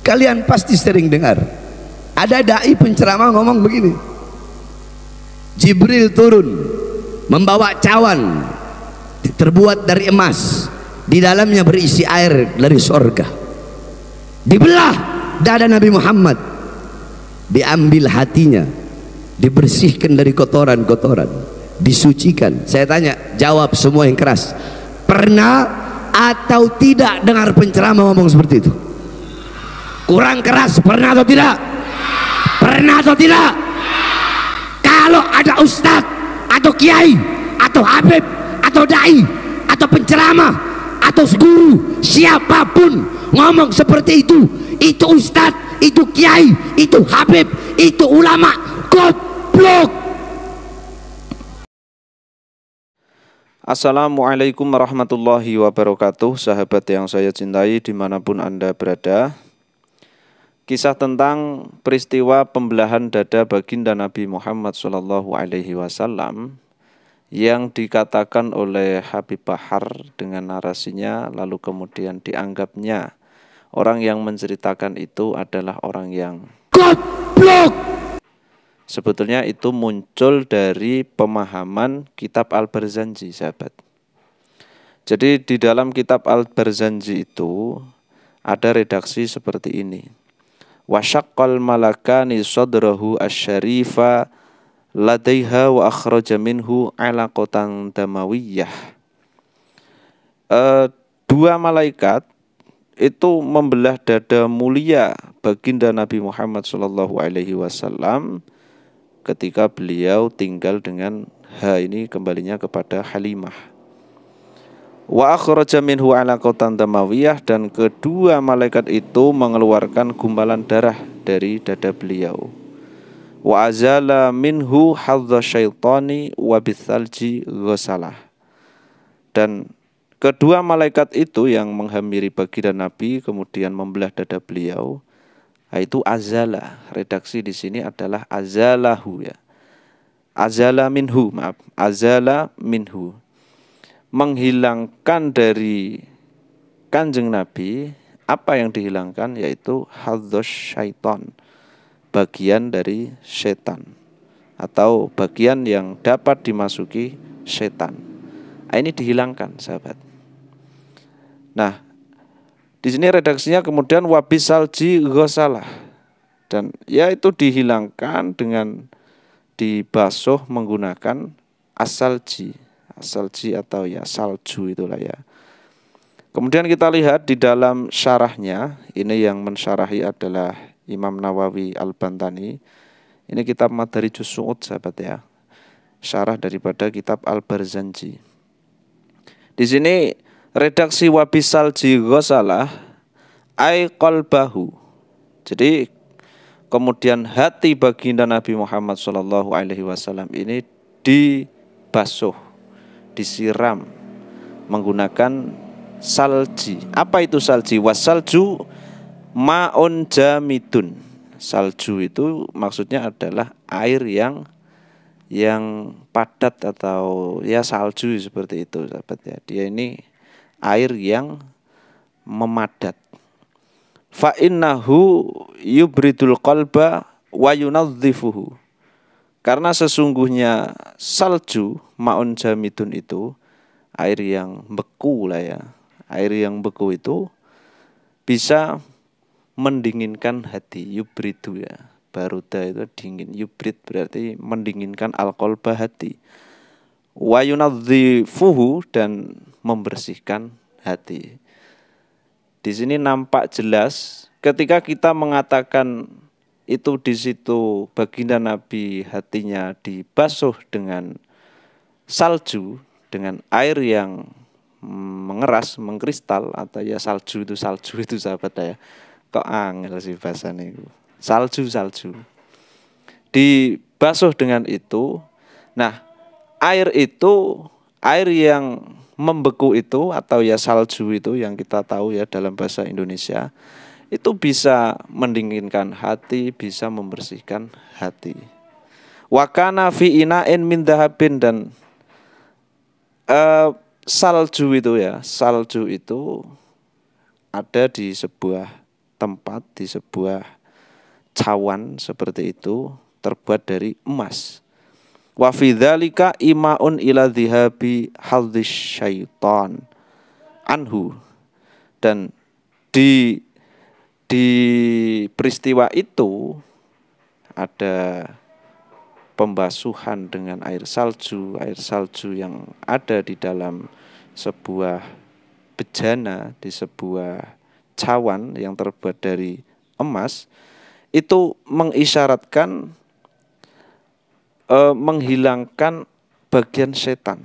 Kalian pasti sering dengar. Ada dai penceramah ngomong begini. Jibril turun membawa cawan terbuat dari emas. Di dalamnya berisi air dari sorga. Dibelah dada Nabi Muhammad. Diambil hatinya. Dibersihkan dari kotoran-kotoran. Disucikan. Saya tanya, jawab semua yang keras. Pernah atau tidak dengar penceramah ngomong seperti itu? kurang keras pernah atau tidak pernah atau tidak kalau ada ustadz atau kiai atau habib atau dai atau penceramah atau guru siapapun ngomong seperti itu itu ustadz itu kiai itu habib itu ulama goblok Assalamualaikum warahmatullahi wabarakatuh Sahabat yang saya cintai dimanapun anda berada kisah tentang peristiwa pembelahan dada baginda Nabi Muhammad Shallallahu Alaihi Wasallam yang dikatakan oleh Habib Bahar dengan narasinya lalu kemudian dianggapnya orang yang menceritakan itu adalah orang yang goblok. Sebetulnya itu muncul dari pemahaman kitab Al-Barzanji, sahabat. Jadi di dalam kitab Al-Barzanji itu ada redaksi seperti ini wasyaqqal malakani sadrahu asyarifa ladaiha wa akhraja minhu alaqatan damawiyah e, dua malaikat itu membelah dada mulia baginda Nabi Muhammad Shallallahu Alaihi Wasallam ketika beliau tinggal dengan ha ini kembalinya kepada Halimah wa akhraja minhu alaqatan damawiyah dan kedua malaikat itu mengeluarkan gumpalan darah dari dada beliau wa azala minhu hadza syaitani wa bithalji ghasalah dan kedua malaikat itu yang menghampiri baginda Nabi kemudian membelah dada beliau yaitu azala redaksi di sini adalah azalahu ya azala minhu maaf azala minhu menghilangkan dari kanjeng Nabi apa yang dihilangkan yaitu hadzos syaiton bagian dari setan atau bagian yang dapat dimasuki setan nah, ini dihilangkan sahabat nah di sini redaksinya kemudian wabisalji salji dan yaitu dihilangkan dengan dibasuh menggunakan asalji salji atau ya salju itulah ya. Kemudian kita lihat di dalam syarahnya, ini yang mensyarahi adalah Imam Nawawi Al-Bantani. Ini kitab materi juz su'ud sahabat ya. Syarah daripada kitab Al-Barzanji. Di sini redaksi wabi salji ghosalah ay qalbahu. Jadi kemudian hati baginda Nabi Muhammad Shallallahu Alaihi Wasallam ini dibasuh disiram menggunakan salji. Apa itu salji? Wasalju maun jamidun. Salju itu maksudnya adalah air yang yang padat atau ya salju seperti itu sahabat ya. Dia ini air yang memadat. Fa innahu yubridul qalba wa yunadzifuhu. Karena sesungguhnya salju maun jamidun itu air yang beku lah ya. Air yang beku itu bisa mendinginkan hati yubridu ya. Baruda itu dingin, yubrid berarti mendinginkan alkohol bahati, hati. fuhu dan membersihkan hati. Di sini nampak jelas ketika kita mengatakan itu di situ baginda Nabi hatinya dibasuh dengan salju dengan air yang mengeras, mengkristal atau ya salju itu salju itu sahabat ya. Kok angel sih bahasa itu. Salju salju. Dibasuh dengan itu. Nah, air itu air yang membeku itu atau ya salju itu yang kita tahu ya dalam bahasa Indonesia itu bisa mendinginkan hati, bisa membersihkan hati. Wakana fi ina'in min dahabin dan uh, salju itu ya, salju itu ada di sebuah tempat, di sebuah cawan seperti itu terbuat dari emas. Wa fi dzalika imaun ila dhihabi hadzis syaitan anhu. Dan di di peristiwa itu ada pembasuhan dengan air salju, air salju yang ada di dalam sebuah bejana, di sebuah cawan yang terbuat dari emas, itu mengisyaratkan e, menghilangkan bagian setan.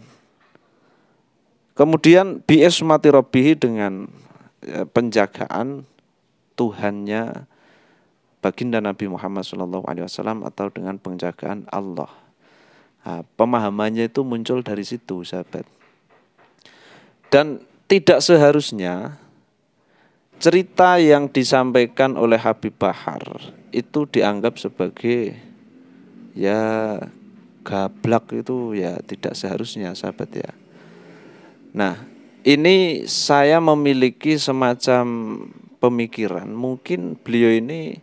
Kemudian mati robihi dengan e, penjagaan Tuhannya baginda Nabi Muhammad SAW atau dengan penjagaan Allah. Nah, pemahamannya itu muncul dari situ, sahabat. Dan tidak seharusnya cerita yang disampaikan oleh Habib Bahar itu dianggap sebagai ya gablak itu ya tidak seharusnya sahabat ya. Nah, ini saya memiliki semacam pemikiran mungkin beliau ini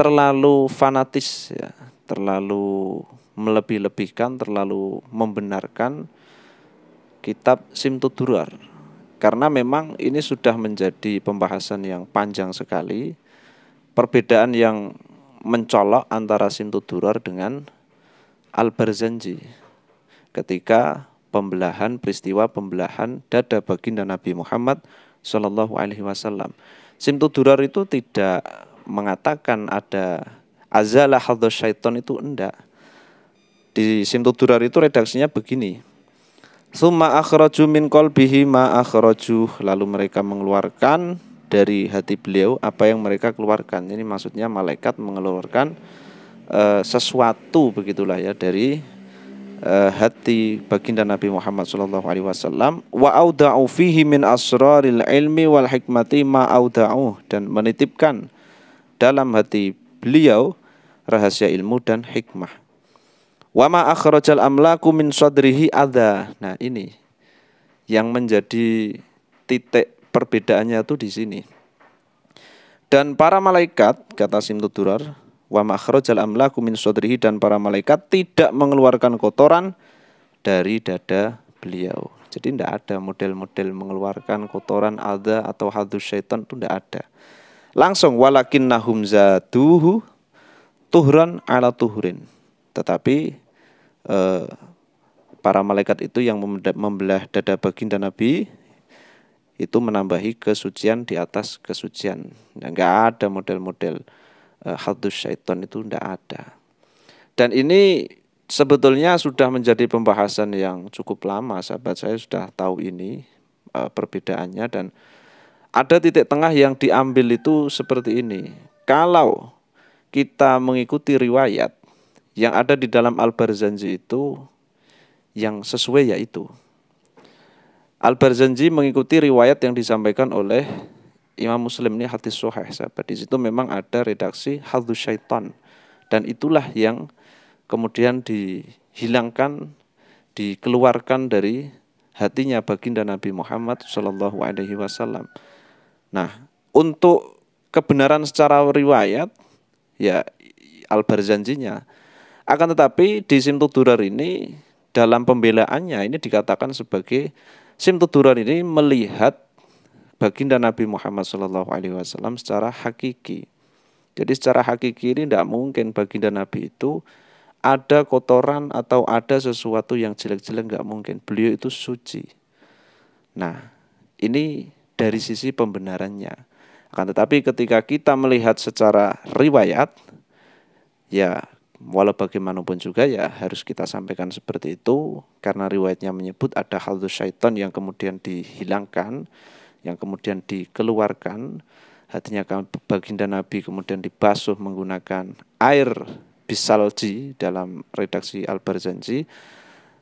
terlalu fanatis ya, terlalu melebih-lebihkan, terlalu membenarkan kitab Simtudurar. Karena memang ini sudah menjadi pembahasan yang panjang sekali, perbedaan yang mencolok antara Simtudurar dengan Al-Barzanji ketika pembelahan peristiwa pembelahan dada baginda Nabi Muhammad Shallallahu Alaihi Wasallam. Simtu Durar itu tidak mengatakan ada azalah hados syaiton itu enggak. Di Simtu Durar itu redaksinya begini. Suma akhraju min kolbihi ma akhraju. Lalu mereka mengeluarkan dari hati beliau apa yang mereka keluarkan. Ini maksudnya malaikat mengeluarkan uh, sesuatu begitulah ya dari uh, hati baginda Nabi Muhammad sallallahu alaihi wasallam wa auda'u fihi min asraril ilmi wal hikmati ma auda'u dan menitipkan dalam hati beliau rahasia ilmu dan hikmah. Wa ma akhrajal amlaku min sadrihi adza. Nah, ini yang menjadi titik perbedaannya tuh di sini. Dan para malaikat, kata Simtudurar, wa makhrajal amlaku min sodrihi dan para malaikat tidak mengeluarkan kotoran dari dada beliau. Jadi tidak ada model-model mengeluarkan kotoran ada atau hadus syaitan itu tidak ada. Langsung walakin nahum zatuhu tuhran ala tuhurin. Tetapi eh, para malaikat itu yang membelah dada baginda Nabi itu menambahi kesucian di atas kesucian. Enggak ada model-model Eh, hadus syaitan itu tidak ada. Dan ini sebetulnya sudah menjadi pembahasan yang cukup lama, sahabat saya sudah tahu ini eh, perbedaannya dan ada titik tengah yang diambil itu seperti ini. Kalau kita mengikuti riwayat yang ada di dalam Al-Barzanji itu yang sesuai yaitu Al-Barzanji mengikuti riwayat yang disampaikan oleh Imam Muslim ini hadis soheh sahabat. Di situ memang ada redaksi hadus syaitan. Dan itulah yang kemudian dihilangkan, dikeluarkan dari hatinya baginda Nabi Muhammad SAW. Nah, untuk kebenaran secara riwayat, ya al barzanjinya. Akan tetapi di Simtudurar ini dalam pembelaannya ini dikatakan sebagai Simtudurar ini melihat baginda Nabi Muhammad Shallallahu Alaihi Wasallam secara hakiki. Jadi secara hakiki ini tidak mungkin baginda Nabi itu ada kotoran atau ada sesuatu yang jelek-jelek nggak mungkin. Beliau itu suci. Nah, ini dari sisi pembenarannya. Akan tetapi ketika kita melihat secara riwayat, ya walau bagaimanapun juga ya harus kita sampaikan seperti itu karena riwayatnya menyebut ada hal syaitan yang kemudian dihilangkan yang kemudian dikeluarkan hatinya kami baginda Nabi kemudian dibasuh menggunakan air bisalji dalam redaksi Al Barzanji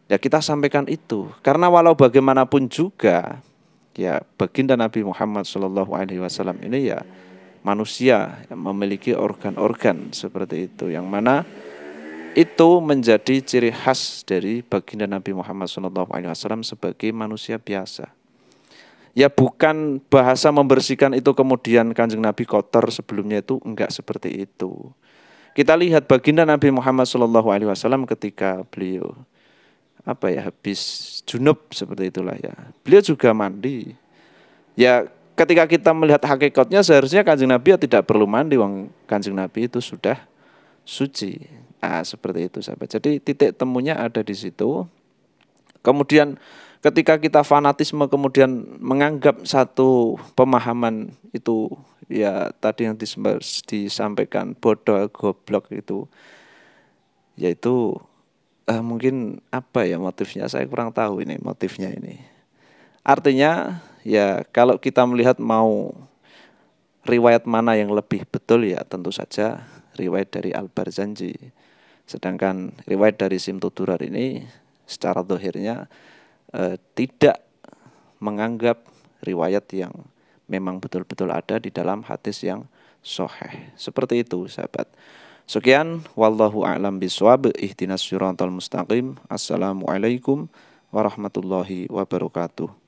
ya kita sampaikan itu karena walau bagaimanapun juga ya baginda Nabi Muhammad Shallallahu Alaihi Wasallam ini ya manusia yang memiliki organ-organ seperti itu yang mana itu menjadi ciri khas dari baginda Nabi Muhammad SAW sebagai manusia biasa ya bukan bahasa membersihkan itu kemudian kanjeng Nabi kotor sebelumnya itu enggak seperti itu. Kita lihat baginda Nabi Muhammad Shallallahu Alaihi Wasallam ketika beliau apa ya habis junub seperti itulah ya. Beliau juga mandi. Ya ketika kita melihat hakikatnya seharusnya kanjeng Nabi ya tidak perlu mandi, Wang kanjeng Nabi itu sudah suci. Ah seperti itu sahabat. Jadi titik temunya ada di situ. Kemudian ketika kita fanatisme kemudian menganggap satu pemahaman itu ya tadi yang disampaikan bodoh goblok itu yaitu eh, mungkin apa ya motifnya saya kurang tahu ini motifnya ini artinya ya kalau kita melihat mau riwayat mana yang lebih betul ya tentu saja riwayat dari Al Barzanji sedangkan riwayat dari Simtudurar ini secara dohirnya eh, tidak menganggap riwayat yang memang betul-betul ada di dalam hadis yang soheh. Seperti itu sahabat. Sekian wallahu a'lam biswab, ihtinas syurantal mustaqim. Assalamualaikum warahmatullahi wabarakatuh.